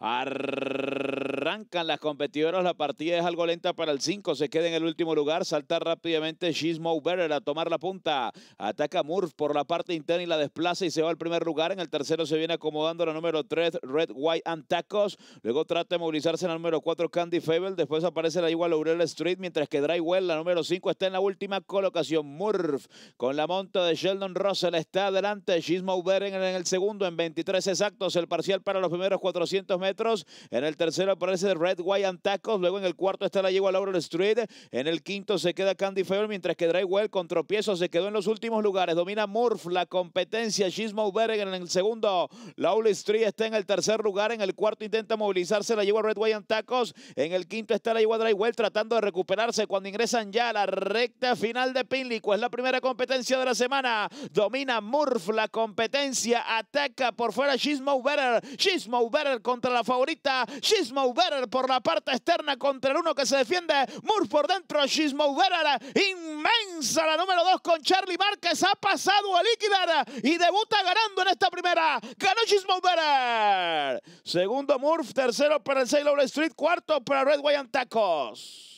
Ar... Arrancan las competidoras, la partida es algo lenta para el 5, se queda en el último lugar, salta rápidamente Shismo Better a tomar la punta, ataca Murph por la parte interna y la desplaza y se va al primer lugar, en el tercero se viene acomodando la número 3, Red, White and Tacos, luego trata de movilizarse en la número 4, Candy Fable, después aparece la igual Aurel Street, mientras que Drywell, la número 5, está en la última colocación, Murph con la monta de Sheldon Russell está adelante, Shismo Better en el segundo en 23 exactos, el parcial para los primeros 400 metros, en el tercero aparece Red White and Tacos. Luego en el cuarto está la yegua Laurel Street. En el quinto se queda Candy Fair, mientras que Drywell con tropiezo se quedó en los últimos lugares. Domina Murph la competencia. Shismo Berg en el segundo. Laurel Street está en el tercer lugar. En el cuarto intenta movilizarse la yegua Red White Tacos. En el quinto está la lleva Drywell tratando de recuperarse cuando ingresan ya a la recta final de Pinlico. Es la primera competencia de la semana. Domina Murph la competencia. Ataca por fuera Shizmo Better. Shismo Better contra la favorita. Better por la parte externa contra el uno que se defiende. Murph por dentro. Shismo Inmensa la número dos con Charlie Márquez. Ha pasado a liquidar y debuta ganando en esta primera. Ganó Shismo Segundo Murph. Tercero para el Sailor Street. Cuarto para Red Wayan Tacos.